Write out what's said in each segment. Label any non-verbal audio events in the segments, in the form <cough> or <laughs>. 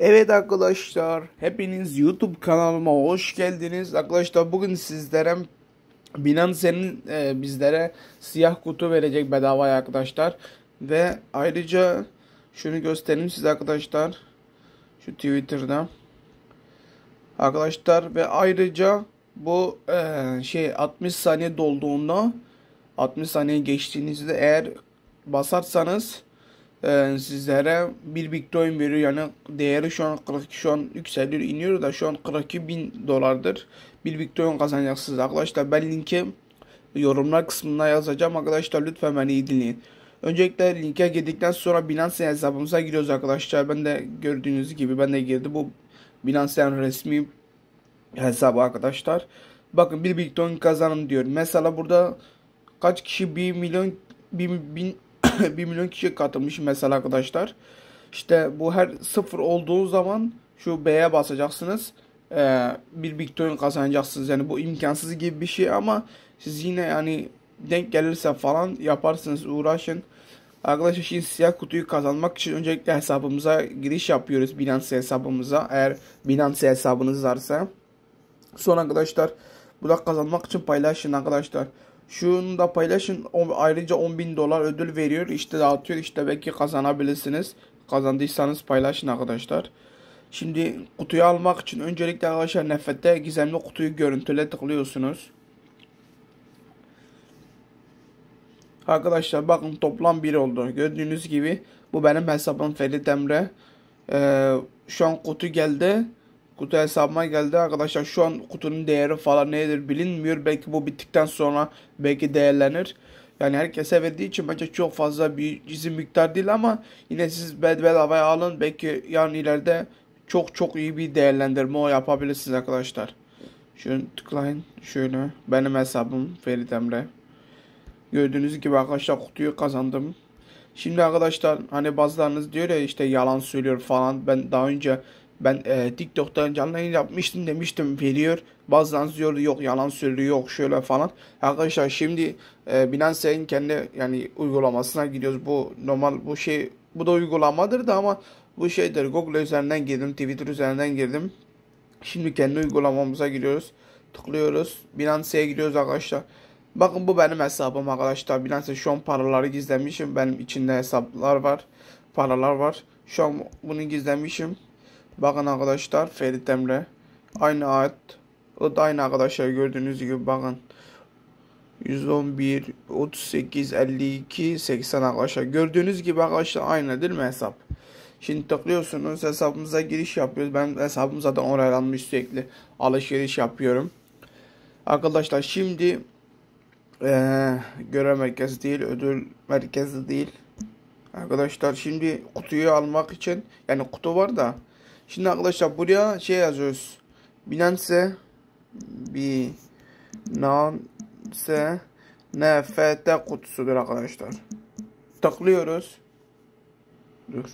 Evet arkadaşlar hepiniz YouTube kanalıma hoş geldiniz. Arkadaşlar bugün sizlere Binance'nin e, bizlere siyah kutu verecek bedava arkadaşlar. Ve ayrıca şunu göstereyim size arkadaşlar. Şu Twitter'da. Arkadaşlar ve ayrıca bu e, şey 60 saniye dolduğunda 60 saniye geçtiğinizde eğer basarsanız ee, sizlere bir bitcoin veriyor. Yani değeri şu an 42 şu an yükseliyor iniyor da şu an 42 bin dolardır. Bir bitcoin kazanacaksınız arkadaşlar. Ben linki yorumlar kısmına yazacağım arkadaşlar. Lütfen beni iyi dinleyin. Öncelikle linke girdikten sonra Binance hesabımıza giriyoruz arkadaşlar. Ben de gördüğünüz gibi ben de girdi bu Binance'ın resmi hesabı arkadaşlar. Bakın bir bitcoin kazanın diyor. Mesela burada kaç kişi 1 milyon 1, 1, 1 <laughs> milyon kişi katılmış mesela arkadaşlar. İşte bu her sıfır olduğu zaman şu B'ye basacaksınız. Ee, bir Bitcoin kazanacaksınız. Yani bu imkansız gibi bir şey ama siz yine yani denk gelirse falan yaparsınız uğraşın. Arkadaşlar şimdi siyah kutuyu kazanmak için öncelikle hesabımıza giriş yapıyoruz Binance hesabımıza. Eğer Binance hesabınız varsa. Son arkadaşlar bu da kazanmak için paylaşın arkadaşlar. Şunu da paylaşın. O, ayrıca 10 bin dolar ödül veriyor. İşte dağıtıyor. İşte belki kazanabilirsiniz. Kazandıysanız paylaşın arkadaşlar. Şimdi kutuyu almak için öncelikle arkadaşlar nefette gizemli kutuyu görüntüle tıklıyorsunuz. Arkadaşlar bakın toplam 1 oldu. Gördüğünüz gibi bu benim hesabım Ferit Emre. Ee, şu an kutu geldi. Kutu hesabıma geldi arkadaşlar. Şu an kutunun değeri falan nedir bilinmiyor. Belki bu bittikten sonra belki değerlenir. Yani herkese verdiği için bence çok fazla bir cizim miktar değil ama yine siz bedbelavaya alın. Belki yarın ileride çok çok iyi bir değerlendirme o yapabilirsiniz arkadaşlar. Şunu tıklayın. Şöyle benim hesabım Ferit Emre. Gördüğünüz gibi arkadaşlar kutuyu kazandım. Şimdi arkadaşlar hani bazılarınız diyor ya işte yalan söylüyor falan. Ben daha önce ben e, TikTok'ta canlı yayın yapmıştım demiştim veriyor. Bazıları diyordu yok yalan söylüyor yok şöyle falan. Arkadaşlar şimdi e, Binance'in kendi yani uygulamasına gidiyoruz. Bu normal bu şey bu da uygulamadır da ama bu şeydir. Google üzerinden girdim, Twitter üzerinden girdim. Şimdi kendi uygulamamıza giriyoruz. Tıklıyoruz. Binance'e gidiyoruz arkadaşlar. Bakın bu benim hesabım arkadaşlar. Binance şu an paraları gizlemişim. Benim içinde hesaplar var. Paralar var. Şu an bunu gizlemişim. Bakın arkadaşlar Ferit Emre. Aynı ad. O da aynı arkadaşlar gördüğünüz gibi bakın. 111, 38, 52, 80 arkadaşlar. Gördüğünüz gibi arkadaşlar aynı değil mi hesap? Şimdi tıklıyorsunuz hesabımıza giriş yapıyoruz. Ben hesabım zaten onaylanmış sürekli alışveriş yapıyorum. Arkadaşlar şimdi ee, görev merkezi değil ödül merkezi değil. Arkadaşlar şimdi kutuyu almak için yani kutu var da Şimdi arkadaşlar buraya şey yazıyoruz. Binance Binance NFT kutusudur arkadaşlar. Tıklıyoruz. Dur.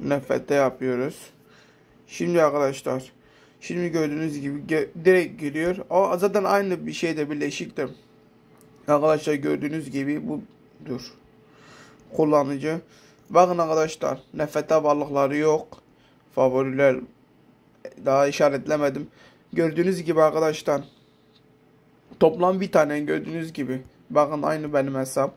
NFT yapıyoruz. Şimdi arkadaşlar. Şimdi gördüğünüz gibi ge direkt giriyor. O zaten aynı bir şeyde birleşikti. Arkadaşlar gördüğünüz gibi bu dur Kullanıcı Bakın arkadaşlar nefete varlıkları yok. Favoriler daha işaretlemedim. Gördüğünüz gibi arkadaşlar toplam bir tane gördüğünüz gibi. Bakın aynı benim hesap.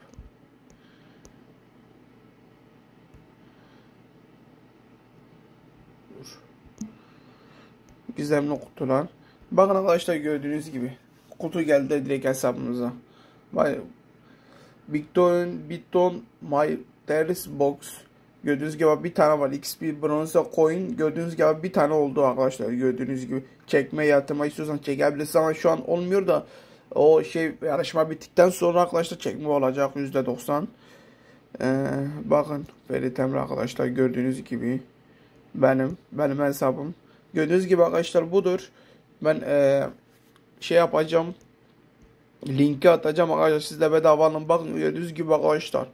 Gizemli kutular. Bakın arkadaşlar gördüğünüz gibi kutu geldi direkt hesabımıza. Bitcoin, Bitcoin, My Terrace Box. Gördüğünüz gibi bir tane var. XP Bronze Coin. Gördüğünüz gibi bir tane oldu arkadaşlar. Gördüğünüz gibi çekme yatırma istiyorsan çekebilirsin ama şu an olmuyor da o şey yarışma bittikten sonra arkadaşlar çekme olacak %90. Ee, bakın Ferit Emre arkadaşlar gördüğünüz gibi benim benim hesabım. Gördüğünüz gibi arkadaşlar budur. Ben ee, şey yapacağım. Linki atacağım arkadaşlar. Siz de bedava alın. Bakın gördüğünüz gibi arkadaşlar.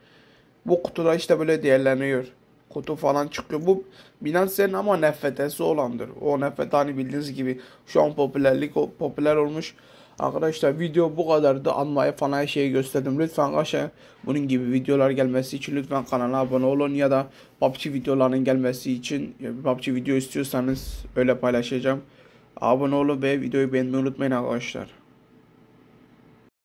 Bu kutuda işte böyle değerleniyor. Kutu falan çıkıyor. Bu Binance'nin ama NFT'si olandır. O NFT hani bildiğiniz gibi şu an popülerlik popüler olmuş. Arkadaşlar video bu kadardı. Anmayı falan şeyi gösterdim. Lütfen arkadaşlar bunun gibi videolar gelmesi için lütfen kanala abone olun ya da PUBG videolarının gelmesi için PUBG video istiyorsanız öyle paylaşacağım. Abone olun ve videoyu beğenmeyi unutmayın arkadaşlar.